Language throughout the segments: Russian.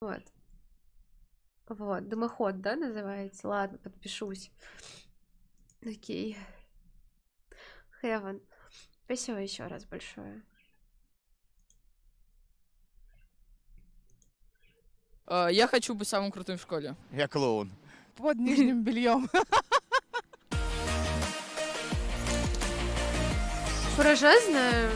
Вот. Вот, дымоход, да, называется. Ладно, подпишусь. Окей. Heaven. Спасибо еще раз большое. А, я хочу быть самым крутым в школе. Я клоун. Под нижним бельем. Фуража знаю.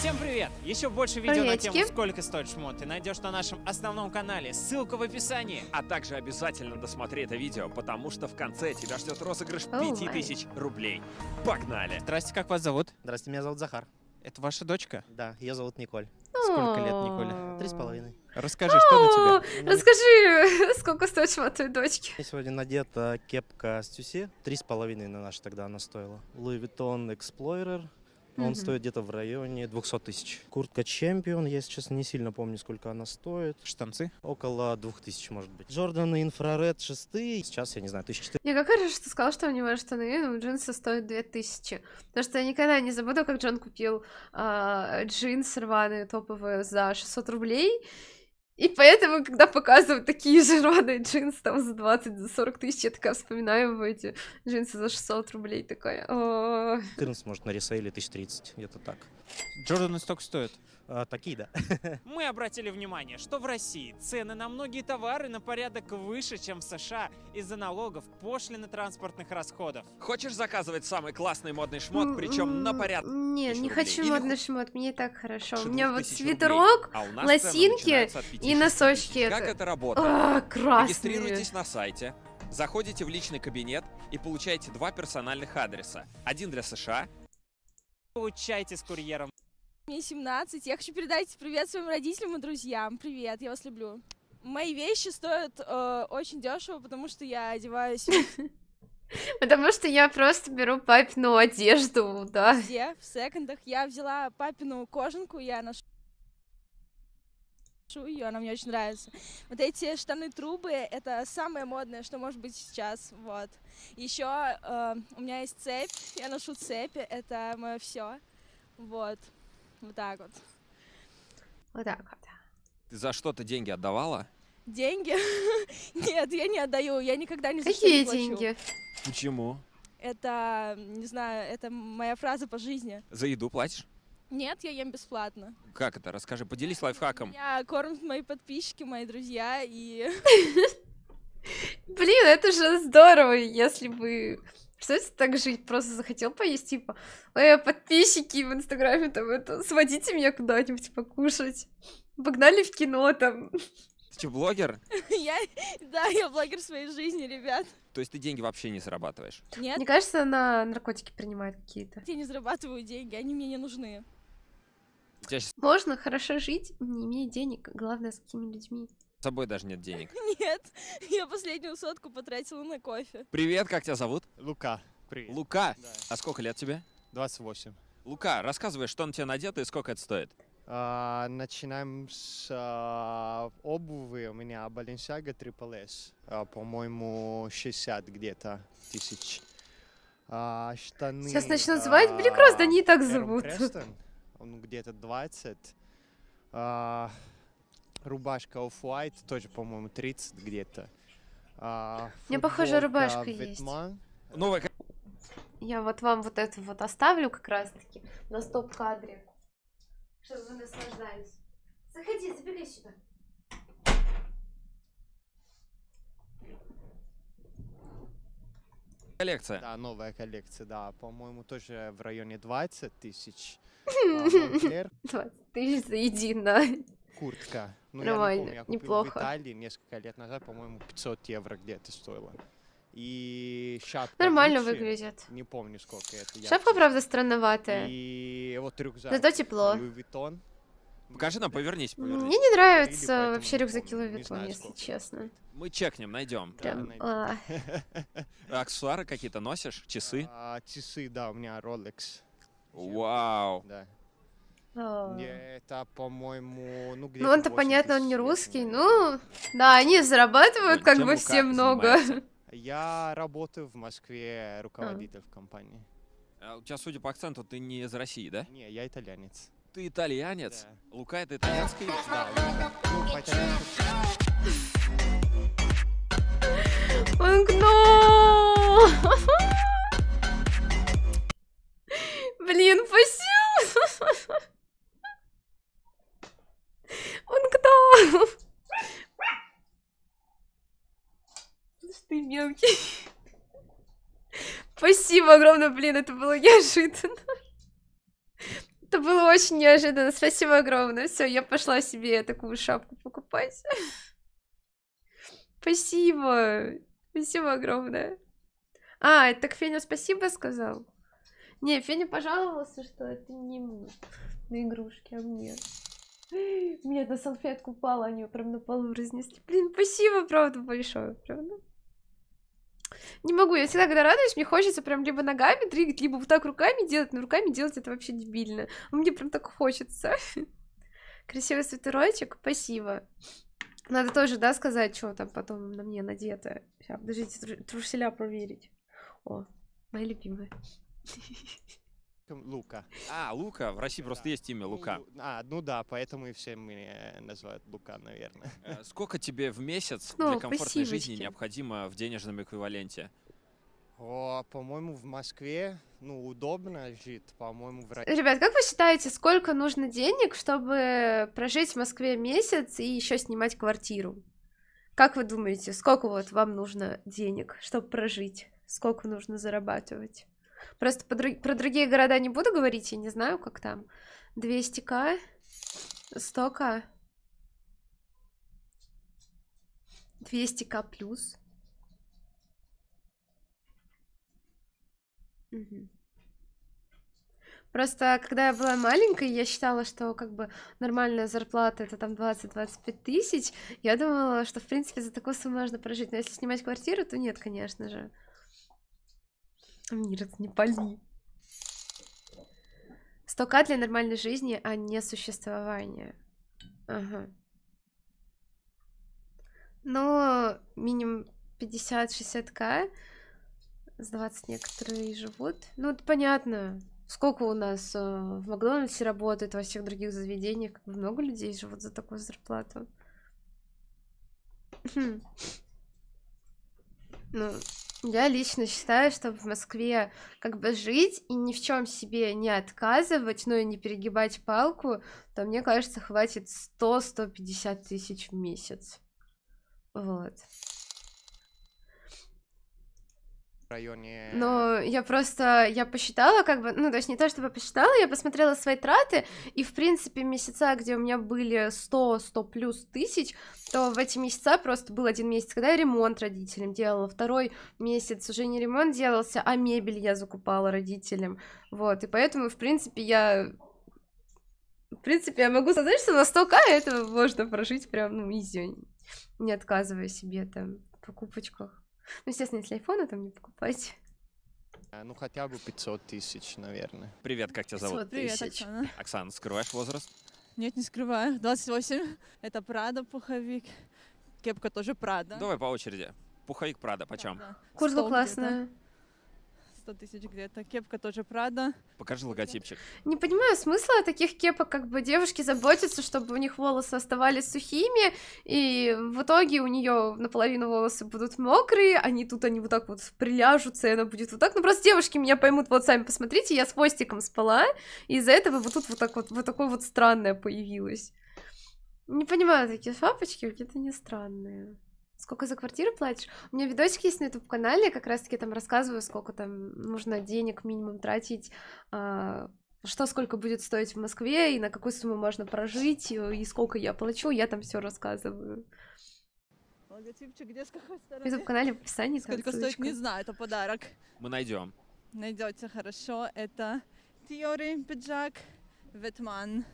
Всем привет! Еще больше видео Приветики. на тему «Сколько стоит шмот» ты найдешь на нашем основном канале. Ссылка в описании. А также обязательно досмотри это видео, потому что в конце тебя ждет розыгрыш oh 5000 рублей. Погнали! Здрасте, как вас зовут? Здрасте, меня зовут Захар. Это ваша дочка? Да, ее зовут Николь. Сколько лет Николе? Три с половиной. Расскажи, что на тебе? Расскажи, сколько стоит шмот твоей дочки? Мне сегодня надета кепка с Три с половиной на наш тогда она стоила. Louis Vuitton Explorer он стоит где-то в районе 200 тысяч. Куртка Чемпион, я сейчас не сильно помню, сколько она стоит. Штанцы? Около 2000, может быть. Джорданы Инфраред 6, сейчас, я не знаю, 1400. Я как раз что сказала, что у него штаны, но ну, джинсы стоят 2000. Потому что я никогда не забуду, как Джон купил э, джинсы рваные топовые за 600 рублей. И поэтому, когда показывают такие жированные джинсы там за 20, за 40 тысяч, я такая вспоминаю эти джинсы за 600 рублей, такая... 14, может, на ресейле 1030, где-то так. Джордан столько стоит. А, такие, да. Мы обратили внимание, что в России цены на многие товары на порядок выше, чем в США из-за налогов, пошлины транспортных расходов. Хочешь заказывать самый классный модный шмот, причем на порядок? Не, не хочу модный шмот, мне так хорошо. У меня вот свитерок, а лосинки и носочки. Как это работает? А, Регистрируйтесь на сайте, заходите в личный кабинет и получаете два персональных адреса. Один для США. Получайте с курьером мне 17. Я хочу передать привет своим родителям и друзьям. Привет, я вас люблю. Мои вещи стоят э, очень дешево, потому что я одеваюсь... Потому что я просто беру папину одежду, да. Где? В секондах. Я взяла папину кожанку, я ношу ее, она мне очень нравится. Вот эти штаны-трубы, это самое модное, что может быть сейчас, вот. Еще э, у меня есть цепь, я ношу цепи, это мое все, вот. Вот так вот. Вот так вот. Ты за что-то деньги отдавала? Деньги? Нет, я не отдаю. Я никогда не за Какие что не деньги? Почему? Это, не знаю, это моя фраза по жизни. За еду платишь? Нет, я ем бесплатно. Как это? Расскажи, поделись лайфхаком. Я кормят мои подписчики, мои друзья и... Блин, это же здорово, если бы что Представляете, так жить, просто захотел поесть, типа, э, подписчики в инстаграме, там, это, сводите меня куда-нибудь покушать, погнали в кино, там. Ты что, блогер? Я, да, я блогер своей жизни, ребят. То есть ты деньги вообще не зарабатываешь? Нет. Мне кажется, она наркотики принимает какие-то. Я не зарабатываю деньги, они мне не нужны. Сейчас... Можно хорошо жить, не имея денег, главное, с какими людьми. С собой даже нет денег. Нет, я последнюю сотку потратила на кофе. Привет, как тебя зовут? Лука. Привет. Лука? Да. А сколько лет тебе? 28. Лука, рассказывай, что на тебе надето и сколько это стоит? А, начинаем с а, обуви. У меня Balenciaga Triple S. А, по-моему, 60 где-то тысяч. А, штаны... Сейчас начну а, называть а, да не так зовут. Престон, он где-то 20. А, рубашка Off-White, тоже, по-моему, 30 где-то. А, У меня похожая рубашка Витман. есть. Новая. Я вот вам вот эту вот оставлю как раз-таки на стоп-кадре, чтобы вы наслаждались. Заходи, забегай сюда. коллекция. Да, новая коллекция, да. По-моему, тоже в районе 20 тысяч. 20 а, тысяч за едино. Куртка. Ну, Нормально, я не помню, я купил неплохо. в Италии несколько лет назад, по-моему, 500 евро где-то стоило. И шапка. Нормально Gucci, выглядит. Не помню, сколько это. Шапка, яркий. правда, странноватая. И вот рюкзак. Зато тепло. Louis Витон. Покажи нам, повернись, повернись. Мне не нравятся Или вообще рюкзаки Louis Витон, знаю, если честно. Мы чекнем, найдем. Прям. Да, Аксессуары какие-то носишь? Часы? А, часы, да, у меня Rolex. Вау. Да. Это, а. а, по-моему, ну где Ну, он-то, понятно, он не русский, ну... Да, они зарабатывают как бы все много. Я работаю в Москве руководитель в компании. А, у тебя, судя по акценту, ты не из России, да? Не, я итальянец. Ты итальянец? Да. Лука, это итальянский? Да, Он гнул! Блин, спасибо! Ты мелкий. Спасибо огромное, блин, это было неожиданно. Это было очень неожиданно. Спасибо огромное. Все, я пошла себе такую шапку покупать. Спасибо. Спасибо огромное. А, так Феня спасибо сказал? Не, Феня пожаловался, что это не на игрушки, а мне. У меня одна салфетка упала, они ее прям на полу разнесли. Блин, спасибо, правда, большое, правда. Не могу, я всегда, когда радуюсь, мне хочется прям либо ногами двигать, либо вот так руками делать, но руками делать это вообще дебильно. Мне прям так хочется. Красивый свитерочек, спасибо. Надо тоже, да, сказать, что там потом на мне надето. Сейчас, подождите, труселя проверить. О, мои любимые. русском Лука. А, Лука. В России да. просто есть имя ну, Лука. Ну, а, ну да, поэтому и все меня называют Лука, наверное. Э, сколько тебе в месяц Снова ну, для комфортной пассивочки. жизни необходимо в денежном эквиваленте? О, по-моему, в Москве, ну, удобно жить, по-моему, в России. Ребят, как вы считаете, сколько нужно денег, чтобы прожить в Москве месяц и еще снимать квартиру? Как вы думаете, сколько вот вам нужно денег, чтобы прожить? Сколько нужно зарабатывать? Просто про другие города не буду говорить, я не знаю, как там. 200к, 100к, 200к плюс. Угу. Просто, когда я была маленькой, я считала, что как бы нормальная зарплата это там 20-25 тысяч. Я думала, что, в принципе, за такую сумму можно прожить. Но если снимать квартиру, то нет, конечно же. Мирец, не пали. 100 для нормальной жизни, а не существования. Ага. Ну, минимум 50-60к. С 20 некоторые живут. Ну, это понятно. Сколько у нас э, в Макдональдсе работает, во всех других заведениях. много людей живут за такую зарплату. Хм. Ну, я лично считаю, что в Москве как бы жить и ни в чем себе не отказывать, ну и не перегибать палку, то мне кажется, хватит 100-150 тысяч в месяц. Вот районе... Но ну, я просто, я посчитала как бы, ну, то есть не то, чтобы посчитала, я посмотрела свои траты, и, в принципе, месяца, где у меня были 100, 100 плюс тысяч, то в эти месяца просто был один месяц, когда я ремонт родителям делала, второй месяц уже не ремонт делался, а мебель я закупала родителям, вот, и поэтому, в принципе, я... В принципе, я могу сказать, что на 100к этого можно прожить прям, ну, изи, не отказывая себе там в покупочках. Ну, естественно, если айфона там не покупать. Э, ну, хотя бы 500 тысяч, наверное. Привет, как тебя зовут? Привет, тысяч. Оксана. Оксана, скрываешь возраст? Нет, не скрываю. 28. Это Прада, пуховик. Кепка тоже Прада. Давай по очереди. Пуховик Прада, почем? Да, Куртка классная. 100 тысяч где-то. Кепка тоже Прада. Покажи логотипчик. Не понимаю смысла таких кепок, как бы девушки заботятся, чтобы у них волосы оставались сухими, и в итоге у нее наполовину волосы будут мокрые, они тут, они вот так вот приляжутся, и она будет вот так. Ну, просто девушки меня поймут, вот сами посмотрите, я с хвостиком спала, и из-за этого вот тут вот так вот, вот такое вот странное появилось. Не понимаю такие шапочки, какие-то не странные. Сколько за квартиру платишь? У меня видосик есть на YouTube-канале, как раз-таки там рассказываю, сколько там нужно денег минимум тратить, а, что сколько будет стоить в Москве, и на какую сумму можно прожить, и сколько я плачу, я там все рассказываю. А, Логотипчик где, с какой стороны? YouTube-канале в описании. Сколько стоит, не знаю, это подарок. Мы найдем. Найдете, хорошо. Это Тиори, пиджак, Ветман,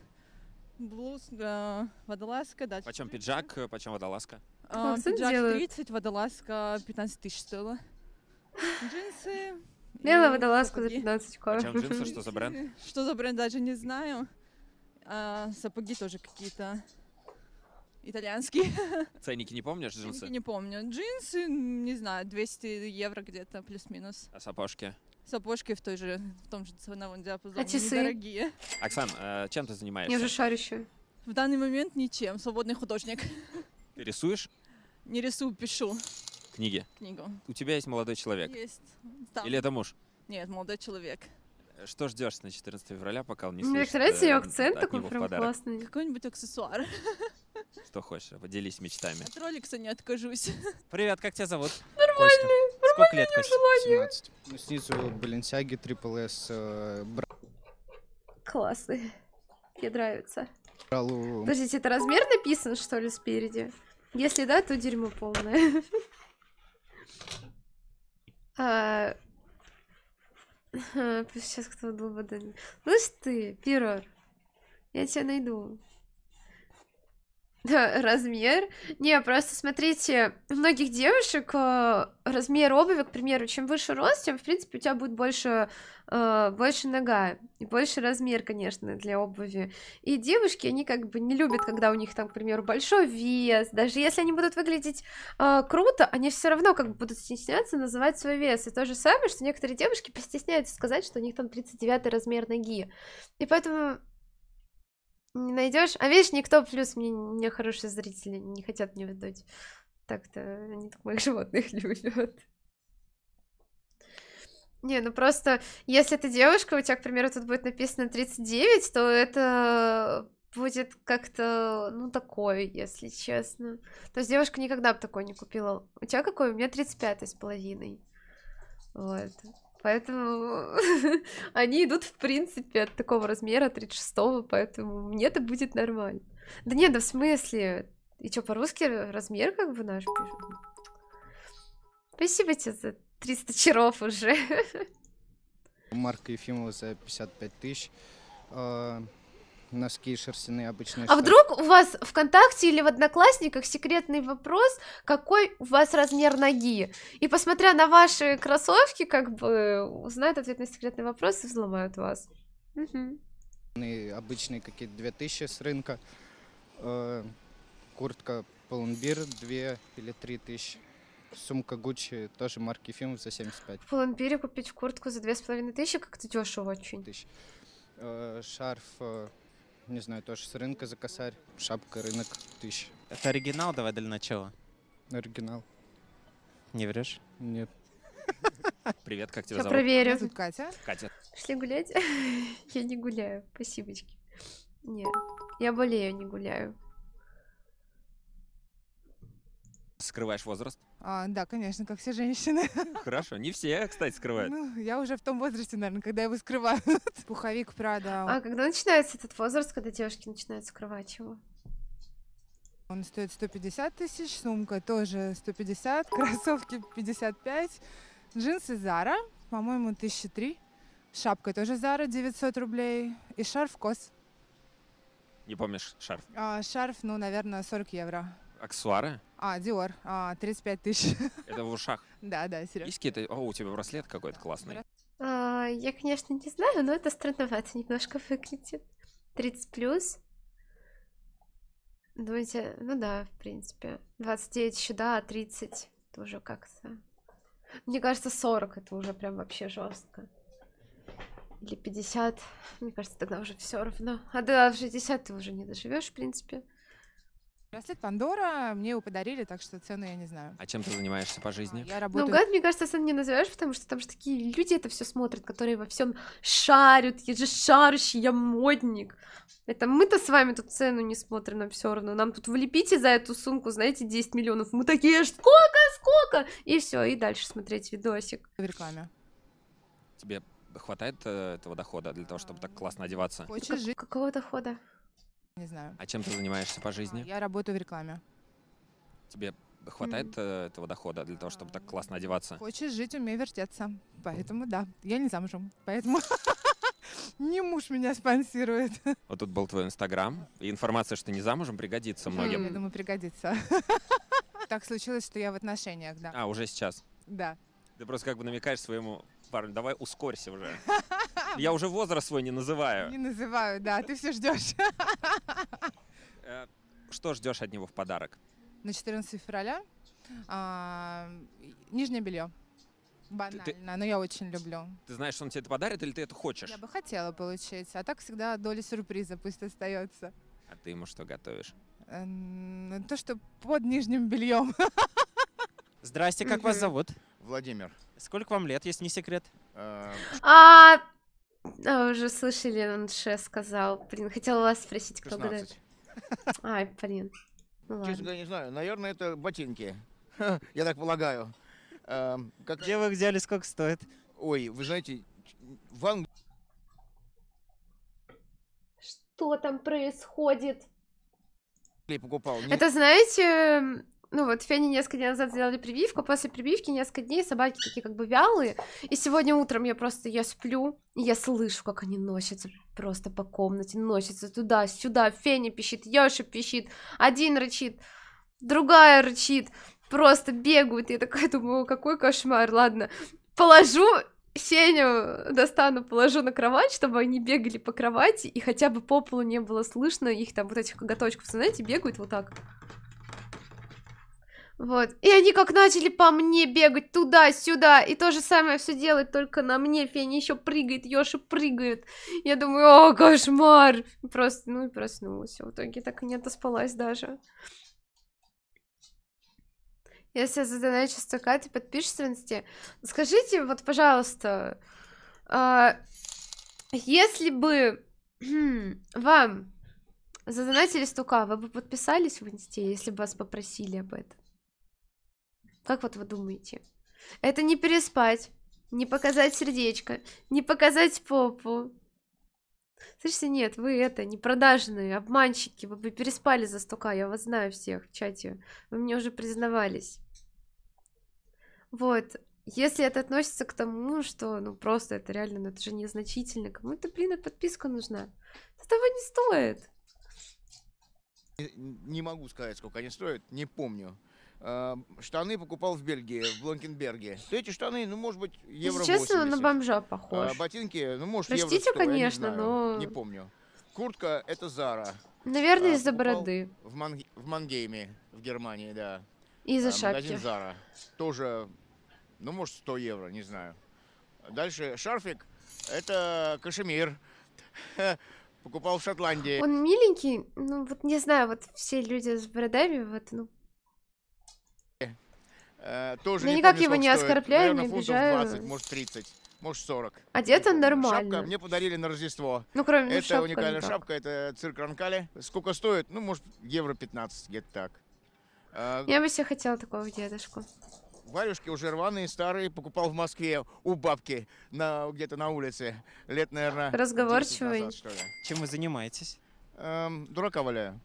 блуз, э, водолазка. Да. Почем пиджак, э, почем водолазка? А, как сын делает? 30, водолазка 15 тысяч стоила. Джинсы. Мела водолазку за 15 кор. А чем джинсы? Что за бренд? Что за бренд, даже не знаю. А, сапоги тоже какие-то итальянские. Ценники не помнишь, джинсы? Ценники не помню. Джинсы, не знаю, 200 евро где-то, плюс-минус. А сапожки? Сапожки в, той же, в том же ценовом диапазоне. А часы? Дорогие. Оксан, э, чем ты занимаешься? Я же шарища. В данный момент ничем, свободный художник. Ты рисуешь? Не рисую, пишу книги. Книгу. У тебя есть молодой человек? Есть. Там. Или это муж? Нет, молодой человек. Э, что ждешь на 14 февраля, пока он не слышит? Мне нравится э, ее акцент такой прям классный. Какой-нибудь аксессуар. Что хочешь, поделись мечтами. От роликса не откажусь. Привет, как тебя зовут? Нормальный, Сколько лет, Костя? Ну, снизу баленсиаги Трипл С. Э, классный. Мне нравится. Подождите, это размер написан, что ли, спереди? Если да, то дерьмо полное. А, сейчас кто был бы... Слышь ты, Пирор, я тебя найду. размер. Не, просто смотрите, у многих девушек э, размер обуви, к примеру, чем выше рост, тем, в принципе, у тебя будет больше, э, больше нога и больше размер, конечно, для обуви. И девушки, они как бы не любят, когда у них там, к примеру, большой вес. Даже если они будут выглядеть э, круто, они все равно как бы будут стесняться называть свой вес. И то же самое, что некоторые девушки постесняются сказать, что у них там 39 размер ноги. И поэтому не найдешь. А видишь, никто плюс мне, мне хорошие зрители не хотят мне выдать. Так-то они так моих животных любят. Не, ну просто, если ты девушка, у тебя, к примеру, тут будет написано 39, то это будет как-то, ну, такое, если честно. То есть девушка никогда бы такое не купила. У тебя какое? У меня 35 с половиной. Вот. Поэтому они идут, в принципе, от такого размера, 36-го, поэтому мне это будет нормально. Да нет, да в смысле? И что, по-русски размер как бы наш пишут? Спасибо тебе за 300 черов уже. Марка Ефимова за 55 тысяч. А, носки шерстяные обычные. А штаны. вдруг у вас ВКонтакте или в Одноклассниках секретный вопрос, какой у вас размер ноги? И посмотря на ваши кроссовки, как бы узнают ответ на секретный вопрос и взломают вас. Угу. Обычные какие-то 2000 с рынка. Э, куртка Палмбир 2 или 3 тысячи. Сумка Гуччи тоже марки Фимов за 75. В Палмбире купить куртку за 2500 как-то дешево очень. Тысяч. Э, шарф э, не знаю, тоже с рынка за косарь. Шапка, рынок, тысяч. Это оригинал давай для начала? Оригинал. Не врешь? Нет. Привет, как тебя зовут? проверю. Меня Катя. Катя. Пошли гулять? Я не гуляю, спасибочки. Нет, я болею, не гуляю. Скрываешь возраст? А, да, конечно, как все женщины. Хорошо, не все, кстати, скрывают. Ну, я уже в том возрасте, наверное, когда его скрывают. Пуховик правда. А когда начинается этот возраст, когда девушки начинают скрывать его? Он стоит 150 тысяч, сумка тоже 150, кроссовки 55, джинсы Зара, по-моему, 1003, шапка тоже Зара 900 рублей и шарф Кос. Не помнишь шарф? А, шарф, ну, наверное, 40 евро. Аксессуары? А, Диор, 35 а, тысяч. Это в ушах? Да, да, серьезно. Есть какие-то... О, а, у тебя браслет какой-то классный. А, я, конечно, не знаю, но это странновато немножко выглядит. 30 плюс. Думаете, ну да, в принципе. 29 еще, да, а 30 тоже как-то. Мне кажется, 40 это уже прям вообще жестко. Или 50. Мне кажется, тогда уже все равно. А до 60 ты уже не доживешь, в принципе. Браслет Пандора мне его подарили, так что цену я не знаю. А чем ты занимаешься по жизни? Я ну, работаю... Ну, гад, мне кажется, сын не назовешь, потому что там же такие люди это все смотрят, которые во всем шарят. Я же шарящий, я модник. Это мы-то с вами тут цену не смотрим, нам все равно. Нам тут влепите за эту сумку, знаете, 10 миллионов. Мы такие, сколько, сколько? И все, и дальше смотреть видосик. В рекламе. Тебе хватает э, этого дохода для того, чтобы так классно одеваться? Хочешь жить? Какого дохода? Не знаю. А чем ты занимаешься по жизни? Я работаю в рекламе. Тебе хватает э, этого дохода для того, чтобы так классно одеваться? Хочешь жить, умей вертеться. Поэтому да. Я не замужем, поэтому не муж меня спонсирует. Вот тут был твой инстаграм. И информация, что не замужем, пригодится хм, многим. Я думаю, пригодится. Так случилось, что я в отношениях, да. А, уже сейчас? Да. Ты просто как бы намекаешь своему парню, давай ускорься уже. Я уже возраст свой не называю. Не называю, да, ты все ждешь. Э, что ждешь от него в подарок? На 14 февраля а, нижнее белье. Банально, ты, но я очень люблю. Ты знаешь, что он тебе это подарит или ты это хочешь? Я бы хотела получить, а так всегда доля сюрприза пусть остается. А ты ему что готовишь? Ну, то, что под нижним бельем. Здрасте, как вас зовут? Владимир. Сколько вам лет, если не секрет? Э, а, да, уже слышали, он Ше сказал. Блин, хотела вас спросить, кто 16. Ай, блин. Ну, ладно. Честно, говоря, не знаю. Наверное, это ботинки. Я так полагаю. А, как... Где вы взяли, сколько стоит? Ой, вы знаете, в Англии... Что там происходит? покупал. Это, знаете, ну вот Фене несколько дней назад сделали прививку, после прививки несколько дней собаки такие как бы вялые, и сегодня утром я просто, я сплю, и я слышу, как они носятся просто по комнате, носятся туда-сюда, Феня пищит, Ёша пищит, один рычит, другая рычит, просто бегают, я такая думаю, какой кошмар, ладно, положу Сеню достану, положу на кровать, чтобы они бегали по кровати, и хотя бы по полу не было слышно их там вот этих коготочков, знаете, бегают вот так. Вот. И они как начали по мне бегать туда-сюда. И то же самое все делать, только на мне. Феня еще прыгает, Йоша прыгает. Я думаю, о, кошмар. Просто, ну и проснулась. В итоге так и не отоспалась даже. Если я задоначу 100к, ты подпишешься в инсте? Скажите, вот, пожалуйста, а, если бы вам задонатили стука, вы бы подписались в инсте, если бы вас попросили об этом? Как вот вы думаете? Это не переспать, не показать сердечко, не показать попу. Слышите, нет, вы это, не продажные, обманщики, вы бы переспали за стука, я вас знаю всех в чате, вы мне уже признавались. Вот, если это относится к тому, что, ну, просто это реально, ну, это же незначительно, кому-то, блин, и подписка нужна. Это не стоит. Не, не могу сказать, сколько они стоят, не помню. Эм, штаны покупал в Бельгии, в Бланкенберге, то эти штаны, ну, может быть, евро Если честно, 80. на бомжа похож. А, ботинки, ну, может, Простите, евро 100, конечно, не знаю, но... Не помню. Куртка — это Зара. Наверное, а, из-за бороды. В, Ман... в Мангейме, в Германии, да. Из-за а, шапки. Зара. Тоже, ну, может, 100 евро, не знаю. Дальше шарфик — это кашемир. Покупал в Шотландии. Он миленький, ну, вот не знаю, вот все люди с бородами, вот, ну, Э, тоже я ну, никак помню, его не оскорбляю, не обижаю. 20, может 30, может 40. Одет он нормально. Шапка мне подарили на Рождество. Ну, кроме Это шапка уникальная ну, шапка, это цирк Ранкали. Сколько стоит? Ну, может, евро 15, где-то так. Э, я бы себе хотела такого дедушку. Варюшки уже рваные, старые, покупал в Москве у бабки на где-то на улице. Лет, наверное, Разговорчивый. Назад, Чем вы занимаетесь? Эм, дурака валяю.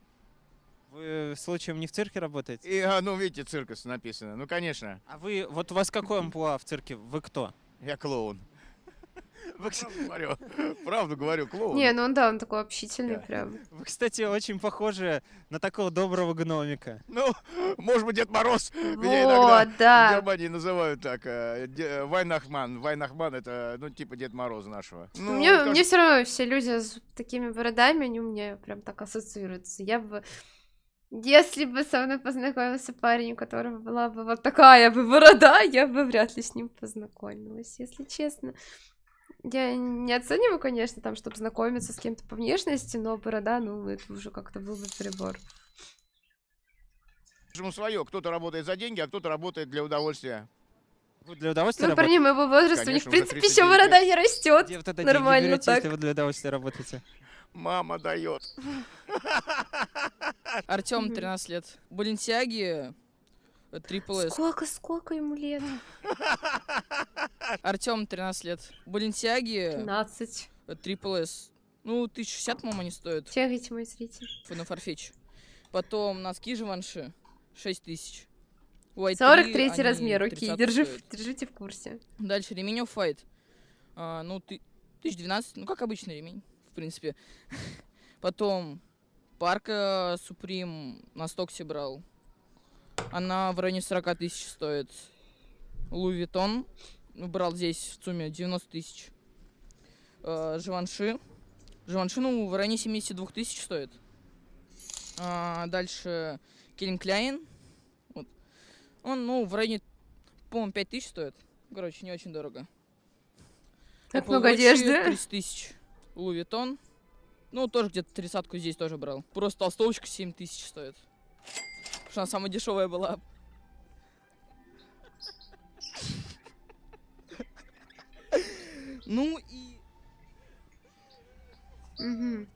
Вы э, случаем не в цирке работаете? И, а, ну, видите, циркус написано. Ну, конечно. А вы, вот у вас какой амплуа в цирке? Вы кто? Я клоун. говорю, правду говорю, клоун. Не, ну он да, он такой общительный да. прям. Вы, кстати, очень похожи на такого доброго гномика. Ну, может быть, Дед Мороз. Вот, меня иногда да. в Германии называют так. Э, э, Вайнахман. Вайнахман это, ну, типа Дед Мороз нашего. Ну, мне, как... мне все равно все люди с такими бородами, они у меня прям так ассоциируются. Я бы... Если бы со мной познакомился парень, у которого была бы вот такая бы борода, я бы вряд ли с ним познакомилась, если честно. Я не оцениваю, конечно, там, чтобы знакомиться с кем-то по внешности, но борода, ну, это уже как-то был бы прибор. Почему свое. Кто-то работает за деньги, а кто-то работает для удовольствия. Ну, для удовольствия Ну, парни моего возраста, Конечно, у них, в принципе, еще борода не растет. Где вот это Нормально берете, так. если вы для удовольствия работаете? Мама дает. Артем 13 лет. Баленсиаги э, Трипл С. Сколько, сколько ему лет? Артем 13 лет. Баленсиаги 15. Э, трипл С. Ну, 1060, по-моему, они стоят. Чекайте, мой зритель. На фарфич. Потом носки Живанши 6000. White 43 3, размер, окей, держи, держите в курсе. Дальше ремень оф файт. А, ну, ты, 1012, ну, как обычный ремень, в принципе. Потом Парка Supreme э, на стоксе брал. Она в районе 40 тысяч стоит. Лувитон брал здесь в ЦУМе 90 тысяч. Э, Живанши. Живанши, ну, в районе 72 тысяч стоит. А, дальше Келлин Кляйн. Вот. Он, ну, в районе, по-моему, 5 тысяч стоит. Короче, не очень дорого. Так Apple много Watch одежды. 30 тысяч. Лувитон. Ну, тоже где-то тридцатку здесь тоже брал. Просто толстовочка 7 тысяч стоит. Потому что она самая дешевая была. Ну и... Угу.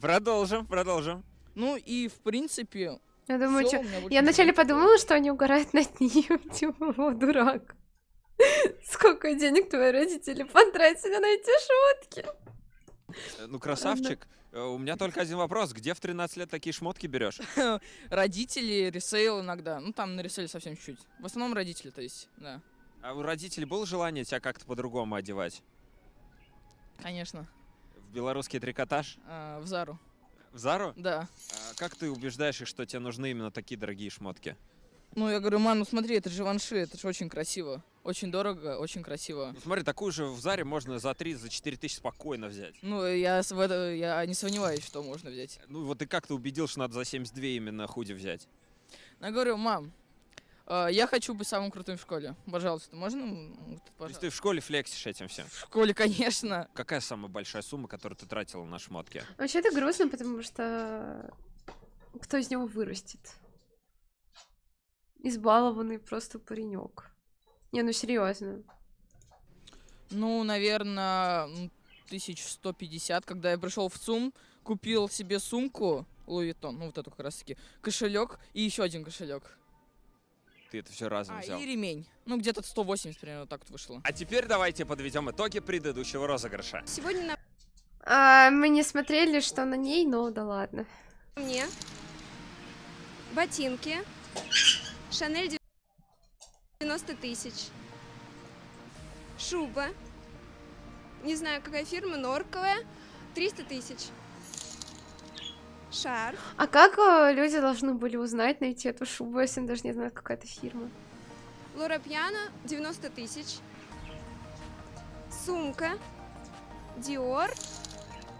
Продолжим, продолжим. Ну и, в принципе... Я думаю, что... Я вначале подумала, что они угорают над ним. Типа, дурак. Сколько денег твои родители потратили на эти шутки? Э, ну, красавчик. Э, у меня только один вопрос. Где в 13 лет такие шмотки берешь? Родители, ресейл иногда. Ну, там на ресейле совсем чуть. чуть В основном родители, то есть, да. А у родителей было желание тебя как-то по-другому одевать? Конечно. В белорусский трикотаж? А, в Зару. В Зару? Да. А как ты убеждаешь их, что тебе нужны именно такие дорогие шмотки? Ну, я говорю, мам, ну смотри, это же ванши, это же очень красиво. Очень дорого, очень красиво. Ну, смотри, такую же в Заре можно за 3-4 за тысячи спокойно взять. Ну, я, в это, я не сомневаюсь, что можно взять. Ну, вот ты как то убедил, что надо за 72 именно худи взять? Ну, я говорю, мам, а, я хочу быть самым крутым в школе. Пожалуйста, можно? Пожалуйста. То есть ты в школе флексишь этим всем? В школе, конечно. Какая самая большая сумма, которую ты тратила на шмотки? Вообще это грустно, потому что кто из него вырастет? Избалованный просто паренек. Не, ну серьезно. Ну, наверное, 1150, когда я пришел в ЦУМ, купил себе сумку Луитон, ну вот эту как раз таки, кошелек и еще один кошелек. Ты это все разом а, взял. и ремень. Ну, где-то 180 примерно так вот вышло. А теперь давайте подведем итоги предыдущего розыгрыша. Сегодня на... А, мы не смотрели, что на ней, но да ладно. Мне ботинки Шанель 90 тысяч. Шуба. Не знаю, какая фирма, норковая. 300 тысяч. Шар. А как э, люди должны были узнать, найти эту шубу, если даже не знают, какая то фирма? Лора Пьяна, 90 тысяч. Сумка. Диор.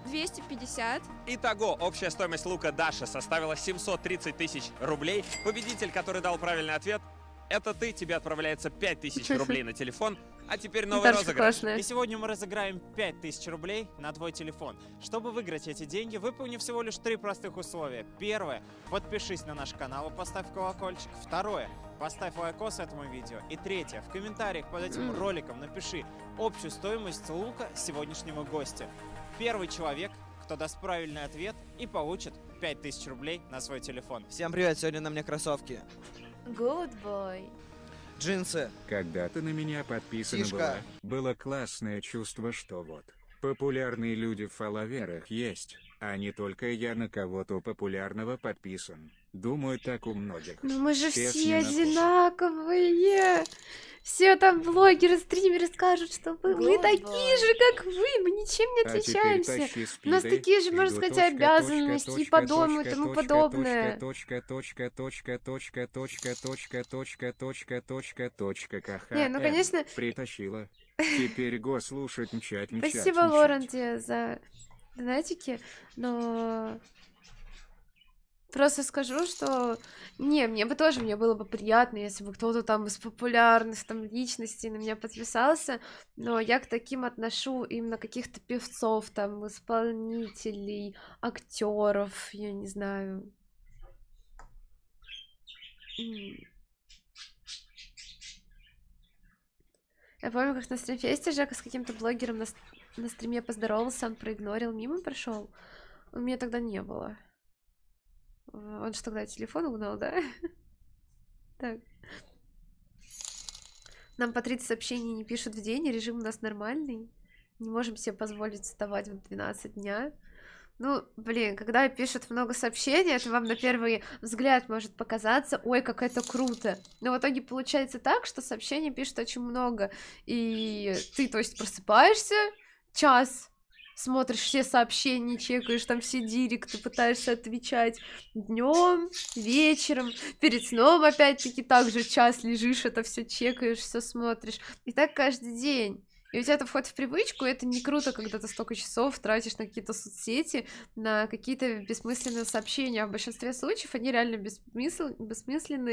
250. Итого, общая стоимость лука Даши составила 730 тысяч рублей. Победитель, который дал правильный ответ, это ты, тебе отправляется 5000 рублей на телефон. А теперь новый это розыгрыш. Классная. И сегодня мы разыграем 5000 рублей на твой телефон. Чтобы выиграть эти деньги, выполни всего лишь три простых условия. Первое. Подпишись на наш канал и поставь колокольчик. Второе. Поставь лайкос этому видео. И третье. В комментариях под этим роликом напиши общую стоимость лука сегодняшнего гостя. Первый человек, кто даст правильный ответ и получит 5000 рублей на свой телефон. Всем привет, сегодня на мне кроссовки. Good boy. Джинсы. Когда ты на меня подписана Фишка. была, было классное чувство, что вот, популярные люди в фолловерах есть, а не только я на кого-то популярного подписан. Думаю, так у многих. Но мы же Всех все одинаковые. Все там блогеры, стримеры скажут, что мы вы такие же, как вы, мы ничем не отличаемся. У нас такие же, можно сказать, обязанности по дому и тому подобное. Точка, точка, точка, точка, точка, точка, точка, точка, точка, точка, каха. Не, ну конечно. Притащила. Теперь го слушать, мчать, мчать. Спасибо, Лоренде, за донатики, но Просто скажу, что не, мне бы тоже, мне было бы приятно, если бы кто-то там из популярных там личностей на меня подписался, но я к таким отношу именно каких-то певцов, там, исполнителей, актеров, я не знаю. Я помню, как на стримфесте Жека с каким-то блогером на, на стриме поздоровался, он проигнорил, мимо прошел. У меня тогда не было. Э, он же тогда телефон угнал, да? Так. Нам по 30 сообщений не пишут в день, режим у нас нормальный. Не можем себе позволить вставать в 12 дня. Ну, блин, когда пишут много сообщений, это вам на первый взгляд может показаться, ой, как это круто. Но в итоге получается так, что сообщений пишут очень много. И ты, то есть, просыпаешься, час смотришь все сообщения, чекаешь там все директы, пытаешься отвечать днем, вечером, перед сном опять-таки также час лежишь, это все чекаешь, все смотришь. И так каждый день. И у тебя это входит в привычку, и это не круто, когда ты столько часов тратишь на какие-то соцсети, на какие-то бессмысленные сообщения. А в большинстве случаев они реально бессмысленные.